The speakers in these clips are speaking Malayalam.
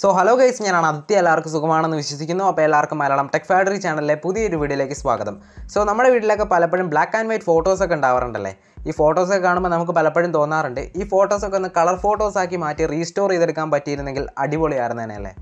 സോ ഹലോ ഗൈസ് ഞാനാണ് ആദിത്യ എല്ലാവർക്കും സുഖമാണെന്ന് വിശ്വസിക്കുന്നു അപ്പോൾ എല്ലാവർക്കും മലയാളം ടെക് ഫാക്ടറി ചാനലിലെ പുതിയൊരു വീഡിയോയിലേക്ക് സ്വാഗതം സോ നമ്മുടെ വീട്ടിലൊക്കെ പലപ്പോഴും ബ്ലാക്ക് ആൻഡ് വൈറ്റ് ഫോട്ടോസൊക്കെ ഉണ്ടാവാറുണ്ടല്ലേ ഈ ഫോട്ടോസൊക്കെ കാണുമ്പോൾ നമുക്ക് പലപ്പോഴും തോന്നാറുണ്ട് ഈ ഫോട്ടോസൊക്കെ ഒന്ന് കളർ ഫോട്ടോസാക്കി മാറ്റി റീസ്റ്റോർ ചെയ്തെടുക്കാൻ പറ്റിയിരുന്നെങ്കിൽ അടിപൊളിയായിരുന്നു തന്നെയല്ലേ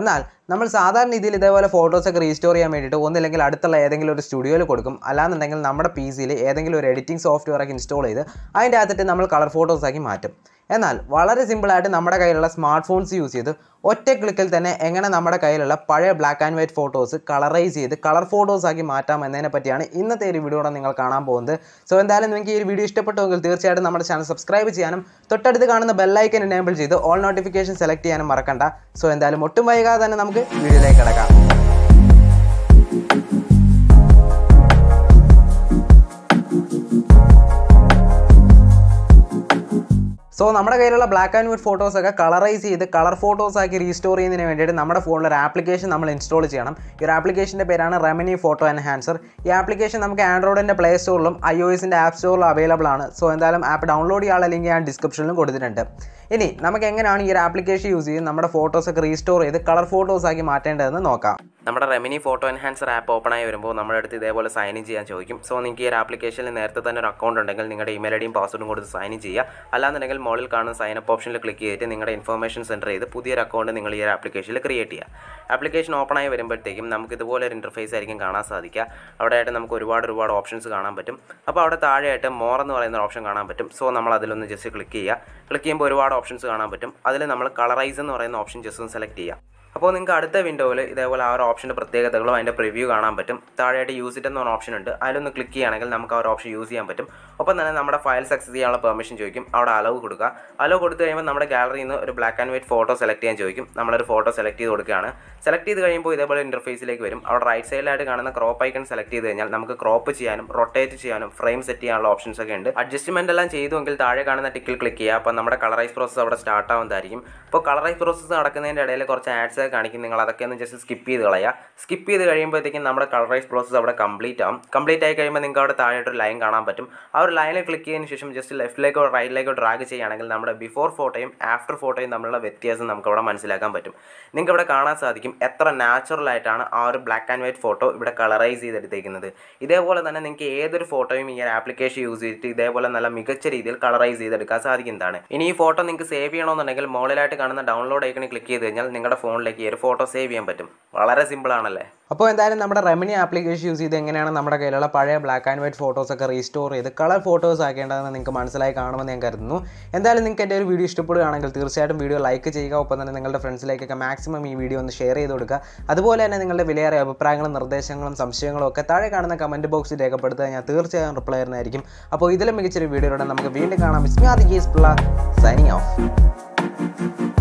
എന്നാൽ നമ്മൾ സാധാരണ രീതിയിൽ ഇതേപോലെ ഫോട്ടോസൊക്കെ റീസ്റ്റോർ ചെയ്യാൻ വേണ്ടിയിട്ട് ഒന്നില്ലെങ്കിൽ അടുത്തുള്ള ഏതെങ്കിലും ഒരു സ്റ്റുഡിയോയിൽ കൊടുക്കും അല്ലാന്നുണ്ടെങ്കിൽ നമ്മുടെ പി സിയിൽ ഏതെങ്കിലും ഒരു എഡിറ്റിംഗ് സോഫ്റ്റ്വെയറൊക്കെ ഇൻസ്റ്റാൾ ചെയ്ത് അതിൻ്റെ അകത്തിട്ട് നമ്മൾ കളർ ഫോട്ടോസാക്കി മാറ്റും എന്നാൽ വളരെ സിമ്പിളായിട്ട് നമ്മുടെ കയ്യിലുള്ള സ്മാർട്ട് ഫോൺസ് യൂസ് ചെയ്ത് ഒറ്റ ക്ലിക്കിൽ തന്നെ എങ്ങനെ നമ്മുടെ കയ്യിലുള്ള പഴയ black and white photos colourise ചെയ്ത് കളർ ആക്കി മാറ്റാം എന്നതിനെ പറ്റിയാണ് ഇന്നത്തെ ഒരു വീഡിയോടെ നിങ്ങൾ കാണാൻ പോകുന്നത് സോ എന്തായാലും നിങ്ങൾക്ക് ഈ വീഡിയോ ഇഷ്ടപ്പെട്ടുവെങ്കിൽ തീർച്ചയായിട്ടും നമ്മുടെ ചാനൽ സബ്സ്ക്രൈബ് ചെയ്യാനും തൊട്ടടുത്ത് കാണുന്ന ബെല്ലൈക്കൻ എനേബിൾ ചെയ്ത് ഓൾ നോട്ടിഫിക്കേഷൻ സെലക്ട് ചെയ്യാനും മറക്കണ്ട സോ എന്തായാലും ഒട്ടും വൈകാതെ തന്നെ നമുക്ക് വീഡിയോയിലേക്ക് കിടക്കാം സോ നമ്മുടെ കയ്യിലുള്ള ബ്ലാക്ക് ആൻഡ് വൈറ്റ് ഫോട്ടോസൊക്കെ കളറൈസ് ചെയ്ത് കളർ ഫോട്ടോസ് ആക്കി റീസ്റ്റോർ ചെയ്യുന്നതിന് വേണ്ടിയിട്ട് നമ്മുടെ ഫോണിൽ ഒരു ആപ്ലിക്കേഷൻ നമ്മൾ ഇൻസ്റ്റാൾ ചെയ്യണം ഈ ഒരു ആപ്ലിക്കേഷൻ്റെ പേരാണ് റെമനി ഫോട്ടോ എൻഹാൻസർ ഈ ആപ്ലിക്കേഷൻ നമുക്ക് ആൻഡ്രോയിഡിൻ്റെ പ്ലേ സ്റ്റോറിലും ഐ ഒ എസിൻ്റെ ആപ്പ് സ്റ്റോറിലും അവൈലബിൾ ആണ് സോ എന്തായാലും ആപ്പ് ഡൗൺലോഡ് ചെയ്യാനുള്ള ലിങ്ക് ഞാൻ ഡിസ്ക്രിപ്ഷനിലും കൊടുത്തിട്ടുണ്ട് ഇനി നമുക്ക് എങ്ങനെയാണ് ഈ ഒരു ആപ്ലിക്കേഷൻ യൂസ് ചെയ്ത് നമ്മുടെ ഫോട്ടോസൊക്കെ റീസ്റ്റോർ ചെയ്ത് കളർ ഫോട്ടോസ് ആക്കി മാറ്റേണ്ടതെന്ന് നോക്കാം നമ്മുടെ Remini photo enhancer app open ആയി വരുമ്പോൾ നമ്മുടെ അടുത്ത് ഇതേപോലെ സൈൻ ഇൻ ചെയ്യാൻ ചോദിക്കും സോ നിങ്ങൾക്ക് ഈ ഒരു ആപ്ലിക്കേഷനിൽ നേരത്തെ തന്നെ ഒരു അക്കൗണ്ട് ഉണ്ടെങ്കിൽ നിങ്ങളുടെ ഇമെയിൽ ഐഡിയും പാസ്വേഡും കൊടുത്ത് സൈൻ ഇൻ ചെയ്യുക അല്ലാന്നുണ്ടെങ്കിൽ മോളിൽ കാണുന്ന സൈൻ അപ്പ് ഓപ്ഷനിൽ ക്ലിക്ക് ചെയ്തിട്ട് നിങ്ങളുടെ ഇൻഫർമേഷൻ സെൻറ്റർ ചെയ്ത് പുതിയൊരു അക്കൗണ്ട് നിങ്ങൾ ഈ ഒരു ആപ്ലിക്കേഷനിൽ ക്രിയേറ്റ് ചെയ്യുക ആപ്ലിക്കേഷൻ ഓപ്പൺ ആയി വരുമ്പോഴത്തേക്കും നമുക്ക് ഇതുപോലെ ഒരു ഇൻ്റർഫേസ് ആയിരിക്കും കാണാൻ സാധിക്കുക ആയിട്ട് നമുക്ക് ഒരുപാട് ഒരുപാട് ഓപ്ഷൻസ് കാണാൻ പറ്റും അപ്പോൾ അവിടെ താഴെയായിട്ട് മോർ എന്ന് പറയുന്ന ഓപ്ഷൻ കാണാൻ പറ്റും സോ നമ്മൾ അതിലൊന്ന് ജസ്റ്റ് ക്ലിക്ക് ചെയ്യുക ക്ലിക്ക് ചെയ്യുമ്പോൾ ഒരുപാട് ഓപ്ഷൻസ് കാണാൻ പറ്റും അതിൽ നമ്മൾ കളറൈസ് എന്ന് പറയുന്ന ഓപ്ഷൻ ജസ്റ്റ് ഒന്ന് സെലക്ട് ചെയ്യുക അപ്പോൾ നിങ്ങൾക്ക് അടുത്ത വിൻഡോയിൽ ഇതേപോലെ ആ ഒരു ഓപ്ഷൻ്റെ പ്രത്യേകതകളും അതിൻ്റെ പ്രിവ്യൂ കാണാൻ പറ്റും താഴെയായിട്ട് യൂസ് ഇറ്റ് എന്ന് പറഞ്ഞ ഓപ്ഷൻ ഉണ്ട് അതിലൊന്ന് ക്ലിക്ക് ചെയ്യുകയാണെങ്കിൽ നമുക്ക് ആ ഒരു ഓപ്ഷൻ യൂസ് ചെയ്യാൻ പറ്റും ഒപ്പം തന്നെ നമ്മുടെ ഫയൽ സക്സസ് ചെയ്യാനുള്ള പെർമിഷൻ ചോദിക്കും അവിടെ അലവ് കൊടുക്കുക അലവ് കൊടുത്തു കഴിയുമ്പോൾ നമ്മുടെ ഗാലറിയിൽ നിന്ന് ഒരു black and white photo select ചെയ്യാൻ ചോദിക്കും നമ്മളൊരു ഫോട്ടോ സെലക്ട് ചെയ്ത് കൊടുക്കുകയാണ് സെലക്ട് ചെയ്ത് കഴിയുമ്പോൾ ഇതേപോലെ ഇൻ്റർഫേസിലേക്ക് വരും അവിടെ റൈറ്റ് സൈഡിലായിട്ട് കാണുന്ന ക്രോപ്പ് ഐക്കൺ സെലക്ട് ചെയ്ത് കഴിഞ്ഞാൽ നമുക്ക് ക്രോപ്പ് ചെയ്യാനും റൊട്ടേറ്റ് ചെയ്യാനും ഫ്രെയിം സെറ്റ് ചെയ്യാനുള്ള ഓപ്ഷൻസ് ഒക്കെ ഉണ്ട് അഡ്ജസ്റ്റ്മെൻ്റ് എല്ലാം ചെയ്തുവെങ്കിൽ താഴെ കാണുന്ന ടിക്കിൽ ക്ലിക്ക് ചെയ്യുക അപ്പോൾ നമ്മുടെ കളറൈസ് പ്രോസസ്സ് അവിടെ സ്റ്റാർട്ട് അപ്പോൾ കളറൈസ് പ്രോസസ്സ് നടക്കുന്നതിൻ്റെ ഇടയിൽ കുറച്ച് ആഡ്സ് ബ്ലൗസൊക്കെ കാണിക്കും നിങ്ങൾ അതൊക്കെ ഒന്ന് ജസ്റ്റ് സ്കിപ്പ് ചെയ്ത് കളയുക സ്കിപ്പ് ചെയ്ത് കഴിയുമ്പോഴത്തേക്കും നമ്മുടെ കളറൈസ് പ്രോസസ്സ് അവിടെ കംപ്ലീറ്റ് ആവും കംപ്ലീറ്റ് ആയി കഴിയുമ്പോൾ നിങ്ങൾക്ക് അവിടെ ഒരു ലൈൻ കാണാൻ പറ്റും ആ ഒരു ലൈനിൽ ക്ലിക്ക് ചെയ്തതിന് ശേഷം ജസ്റ്റ് ലെഫ്റ്റിലേക്കോ റൈറ്റിലേക്കോ ഡ്രാഗ് ചെയ്യുകയാണെങ്കിൽ നമ്മുടെ ബിഫോർ ഫോട്ടോയും ആഫ്റ്റർ ഫോട്ടോയും തമ്മിലുള്ള വ്യത്യാസം നമുക്ക് അവിടെ മനസ്സിലാക്കാൻ പറ്റും നിങ്ങൾക്ക് ഇവിടെ കാണാൻ സാധിക്കും എത്ര നാച്ചുറൽ ആയിട്ടാണ് ആ ഒരു ബ്ലാക്ക് ആൻഡ് വൈറ്റ് ഫോട്ടോ ഇവിടെ കളറൈസ് ചെയ്തെടുത്തേക്കുന്നത് ഇതേപോലെ തന്നെ നിങ്ങൾക്ക് ഏതൊരു ഫോട്ടോയും ഈ ഒരു ആപ്ലിക്കേഷൻ യൂസ് ചെയ്തിട്ട് ഇതേപോലെ നല്ല മികച്ച രീതിയിൽ കളറൈസ് ചെയ്തെടുക്കാൻ സാധിക്കുന്നതാണ് ഇനി ഈ ഫോട്ടോ നിങ്ങൾക്ക് സേവ് ചെയ്യണമെന്നുണ്ടെങ്കിൽ മോളിലായിട്ട് കാണുന്ന ഡൗൺലോഡ് ഐക്കണിൽ ക്ലിക്ക് ചെയ്ത് കഴിഞ്ഞാൽ നിങ്ങളുടെ ഫോണിലേക്ക് നമുക്ക് ഈ ഒരു ഫോട്ടോ സേവ് ചെയ്യാൻ പറ്റും വളരെ സിമ്പിൾ ആണല്ലേ അപ്പോൾ എന്തായാലും നമ്മുടെ റെമിനി ആപ്ലിക്കേഷൻ യൂസ് ചെയ്ത് എങ്ങനെയാണ് നമ്മുടെ കയ്യിലുള്ള പഴയ ബ്ലാക്ക് ആൻഡ് വൈറ്റ് ഫോട്ടോസ് ഒക്കെ റീസ്റ്റോർ ചെയ്ത് കളർ ഫോട്ടോസ് ആക്കേണ്ടതെന്ന് നിങ്ങൾക്ക് മനസ്സിലായി കാണുമെന്ന് ഞാൻ കരുതുന്നു എന്തായാലും നിങ്ങൾക്ക് എൻ്റെ ഒരു വീഡിയോ ഇഷ്ടപ്പെടുകയാണെങ്കിൽ തീർച്ചയായിട്ടും വീഡിയോ ലൈക്ക് ചെയ്യുക ഒപ്പം തന്നെ നിങ്ങളുടെ ഫ്രണ്ട്സിലേക്കൊക്കെ മാക്സിമം ഈ വീഡിയോ ഒന്ന് ഷെയർ ചെയ്ത് കൊടുക്കുക അതുപോലെ തന്നെ നിങ്ങളുടെ വിലയേറെ അഭിപ്രായങ്ങളും നിർദ്ദേശങ്ങളും സംശയങ്ങളും ഒക്കെ താഴെ കാണുന്ന കമൻറ്റ് ബോക്സിൽ രേഖപ്പെടുത്തുക ഞാൻ തീർച്ചയായും റിപ്ലൈ തരുന്നതായിരിക്കും അപ്പോൾ ഇതിലും മികച്ചൊരു വീഡിയോയുടെ നമുക്ക് വീണ്ടും കാണാം വിസ്മയാദ് ഗീസ് പിള്ള സൈനിങ് ഓഫ്